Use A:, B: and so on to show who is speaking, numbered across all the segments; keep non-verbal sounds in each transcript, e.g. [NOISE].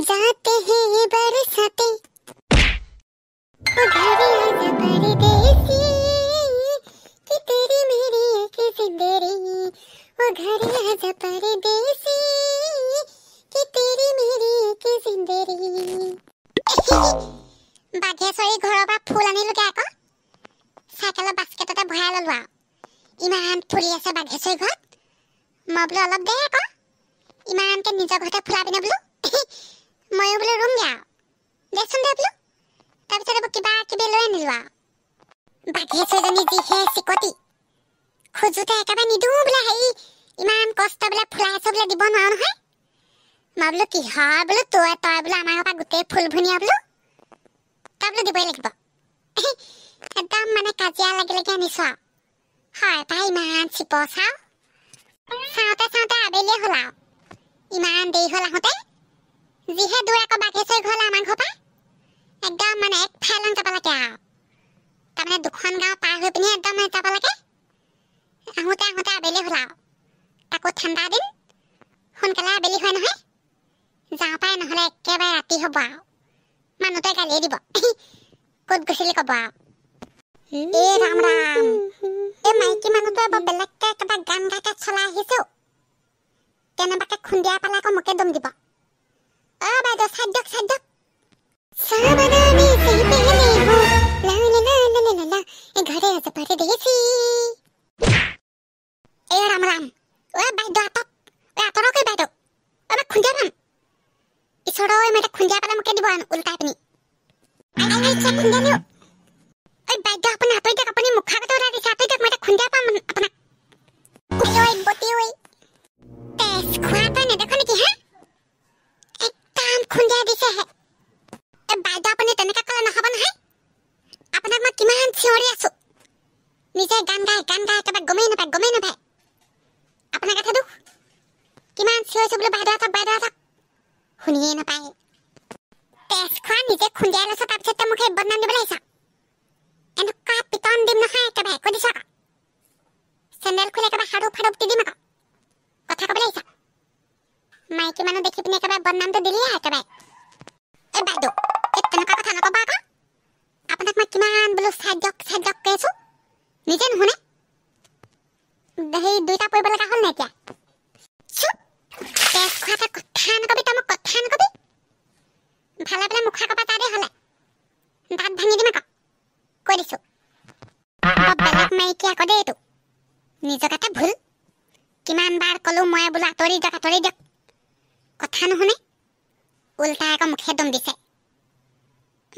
A: जाते हैं ये बरसाते कि तेरी मेरी एक सिंदरी वो घर आजा परदेसी कि तेरी मेरी एक सिंदरी বাঘে চৰি ঘৰৰ পৰা ফুল আনিলো কে আকৌ চাইকেলৰ বাস্কেটতে ভৰাই ল'লো আৰু ইমান ফুলি আছে বাঘে চৰি ঘৰত মই বোলো অলপ দে আকৌ ইমানকৈ নিজৰ ঘৰতে ফুলাবিনে বোলো ময়ো বোলো ৰুম দিয়া দেচোন দে বোলো তাৰপিছত এইবোৰ কিবা কিবি লৈ আনিলোঁ আৰু বাঘে ছোৱালীজনী যিহে চিকটি খোজোতে একেবাৰে নিদিওঁ বোলে হেৰি ইমান কষ্ট বোলে ফুলাই আছে বোলে দিব নোৱাৰো নহয় মই বোলো কিহৰ বোলো তই তই বোলো আমাৰ পৰা গোটেই ফুলভনীয়া বোলো তই বোলো দিবই লাগিব [LAUGHS] একদম মানে কাজিয়া লাগি লাগি আনিছো আৰু হয় পাই ইমান চিপ চাওঁ চাওঁতে চাওঁতে আবেলিয়ে হ'ল আৰু ইমান দেৰি হ'ল আহোঁতে যিহে দুই আকৌ বাঘেশ্বৰ ঘৰলে আমাৰ ঘৰৰ পৰা একদম মানে এক ফাইলং যাব লাগে আৰু তাৰমানে দুখন গাঁও পাৰ হৈ পিনি একদম যাব লাগে আহোঁতে আহোঁতে আবেলি হ'ল আৰু তাকো ঠাণ্ডা দিন সোনকালে আবেলি হয় নহয় যাওঁ পাই নহ'লে একেবাৰে ৰাতি হ'ব আৰু মানুহটোৱে গালিয়ে দিব [LAUGHS] ক'ত গৈছিলি ক'ব আৰু এই ৰাম ৰাম এই মাইকী মানুহটোৱে বৰ বেলেগকৈ কিবা গান গাই কাট চলাই আহিছোঁ কেনেবাকৈ খুন্দিয়াই পেলাই আকৌ মোকে দম দিব সাদ্দক সাদ্দক সাবাদানে সেই পেলে হো এ ঘরে আছে পারে দিয়েছি এ রাম রাম ও বাই দো আতপ ও আতরো কই বাই দো ও বা খুঁজা রাম ইছড়ো ওই মেটা খুঁজা পালা মুকে আপনি আই আই পাম আপনা গমেই নাপায় গমেই নাপায় আপোনাৰ কথাটো কিমান চিঞৰিছে বোলো বাইদেউ আছক বাইদেউ আছক শুনিয়েই নাপায় তেজখোৱা নিজে খুন্দিয়াই লৈছ তাৰপিছত মোক সেই বদনাম দিবলৈ আহিছ এনেকুৱা পিটন দিম নহয় একেবাৰে কৈ দিছ চেণ্ডেল খুলি একেবাৰে হাৰুপ হাৰুপ দি দিম আকৌ কথা ক'বলৈ আহিছ মাইকী মানুহ দেখি পিনে একেবাৰে বদনামটো দিলিয়ে একেবাৰে এই বাইদেউ এই তেনেকুৱা কথা নক'বা আকৌ আপোনাক মই কিমান বোলো চাই দিয়ক চাই দিয়ক কৈ আছো নিজে নুশুনে সেই দুইটা পৰিব লগা হ'ল নাইকিয়া কথা নুশুনে উল্টাই আকৌ মুখে দম দিছে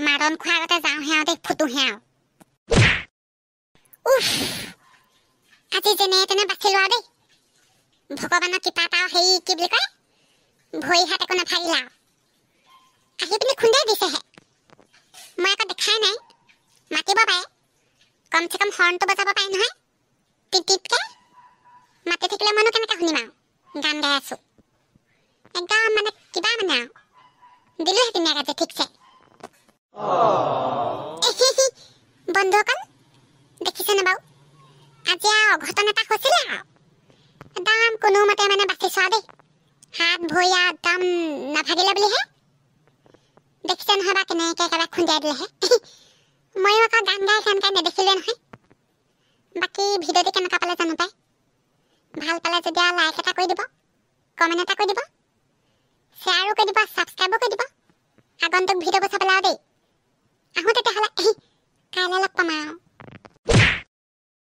A: মাৰণ খোৱাৰ আগতে যাওঁ হে আৰু দেই ফুটো হে আৰু আজি যেনে তেনে আশীৰ্বাদ দেই ভগৱানৰ কৃপা পাওঁ সেই কি বুলি কয় ভৰি হাত একো নাভাগিলে আৰু আহি পিনি খুন্দাই দিছেহে মই আকৌ দেখাই নাই মাতিব পাৰে কমচে কম হৰ্ণটো বজাব পাৰে নহয় টিপটিপকৈ মাতি থাকিলে মইনো কেনেকৈ শুনিম আৰু গান গাই আছোঁ একদম মানে কিবা মানে আৰু দিলোহে ধুনীয়াকৈ যে ঠিকছে বন্ধুসকল দেখিছেনে বাৰু আজি আৰু অঘটন এটা হৈছিলে আৰু একদম কোনোমতে মানে বাচি চোৱা দেই হাত ভৰি আৰু একদম নাভাগিলে বুলিহে দেখিছে নহয় বা কেনেকৈ কাৰোবাক খুন্দিয়াই দিলেহে [LAUGHS] ময়ো আকৌ গান গাই তেনেকৈ নেদেখিলে নহয় বাকী ভিডিঅ'টো কেনেকুৱা পালে জানো পায় ভাল পালে যদি আৰু লাইক এটা কৰি দিব কমেণ্ট এটা কৰি দিব শ্বেয়াৰো কৰি দিব ছাবস্ক্ৰাইবো কৰি দিব আগন্তুক ভিডিঅ' চাবলৈ আৰু দেই